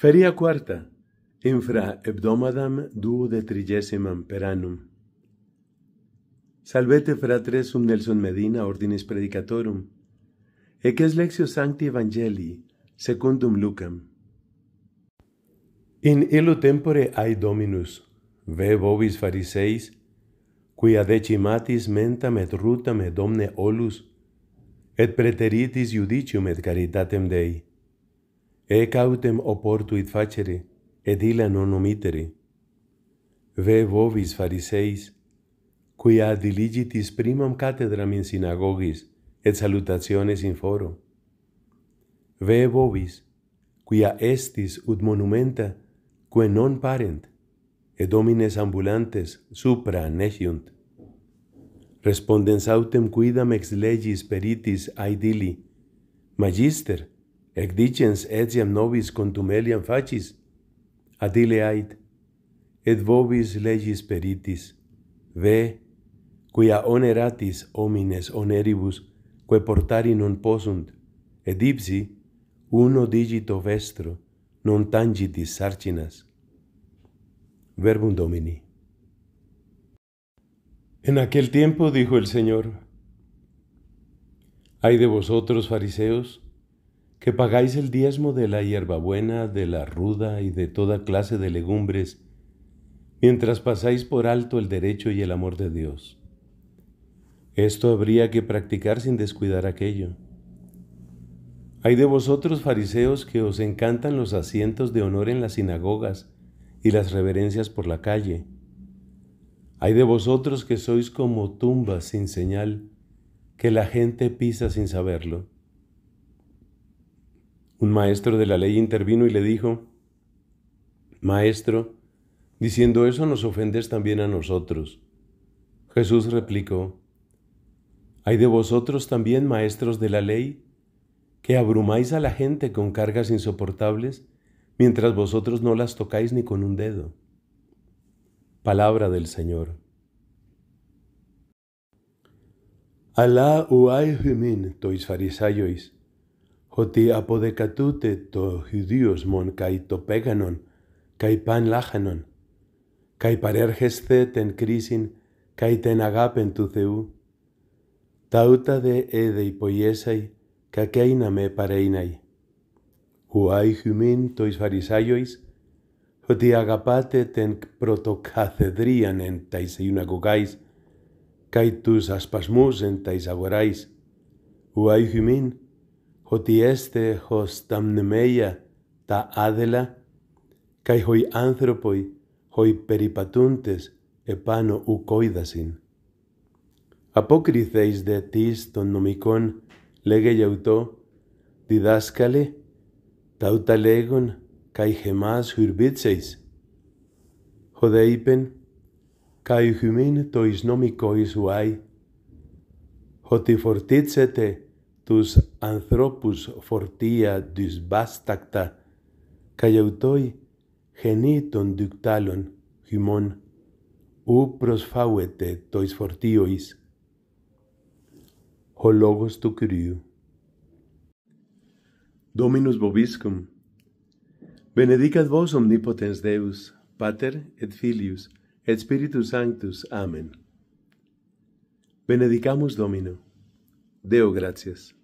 Feria quarta, infra hebdomadam duo de trigesimam per annum. Salvete un Nelson Medina, ordinis predicatorum, ec es lexio sancti evangelii, secundum lucam. In illo tempore ai dominus, ve vobis fariseis, quia decimatis mentam et rutam et omne olus, et preteritis judicium et caritatem Dei – Ec autem oportuit facere, ed ila non omitere. Ve vovis fariseis, qui ad diligitis primam catedram in synagogis et salutationes in foro. Ve vovis, quia estis ut monumenta, quae non parent, et domines ambulantes supra neciunt. Respondens autem quidam ex legis peritis aedili, magister, magister, Ec dicens etiam nobis contumeliam facis, adile et vobis legis peritis, ve, quia oneratis homines oneribus, que portari non posunt, et uno digito vestro, non tangitis sarcinas. Verbum Domini. En aquel tiempo dijo el Señor, Hay de vosotros, fariseos, que pagáis el diezmo de la hierbabuena, de la ruda y de toda clase de legumbres, mientras pasáis por alto el derecho y el amor de Dios. Esto habría que practicar sin descuidar aquello. Hay de vosotros fariseos que os encantan los asientos de honor en las sinagogas y las reverencias por la calle. Hay de vosotros que sois como tumbas sin señal, que la gente pisa sin saberlo. Un maestro de la ley intervino y le dijo, Maestro, diciendo eso nos ofendes también a nosotros. Jesús replicó, ¿Hay de vosotros también, maestros de la ley, que abrumáis a la gente con cargas insoportables, mientras vosotros no las tocáis ni con un dedo? Palabra del Señor. Alá tois farisayois hoti apodekatute to judios mon kai to peganon, kai pan lachanon, kai parergeste ten krisin, kai ten agapen tu zeu. Tauta de ede ipoiesai, ka keiname pareinai. Huai humin tois farisaiois, hoti agapate ten protokathedrian en tais eina gogais, kai tus aspasmus en tais agorais. Huai humin hoti este hos damnemeia ta adela, cae hoi anthropoi hoi peripatuntes epano koidasin. Apocrithéis de tis ton nomicon, lege iauto, didascale, tauta legon, cae gemas hurbitseis. Hodeipen cae humin tois nomicois huai, hoti fortitzete, hoti fortitzete, tus anthropus fortia disbastacta, callautoi geniton ductalon humon, u prosfauete tois fortiois, hologos tu curiu. Dominus Bobiscum. benedicat vos omnipotens Deus, Pater et Filius, et Spiritus Sanctus. Amen. Benedicamus Domino. Deo gracias.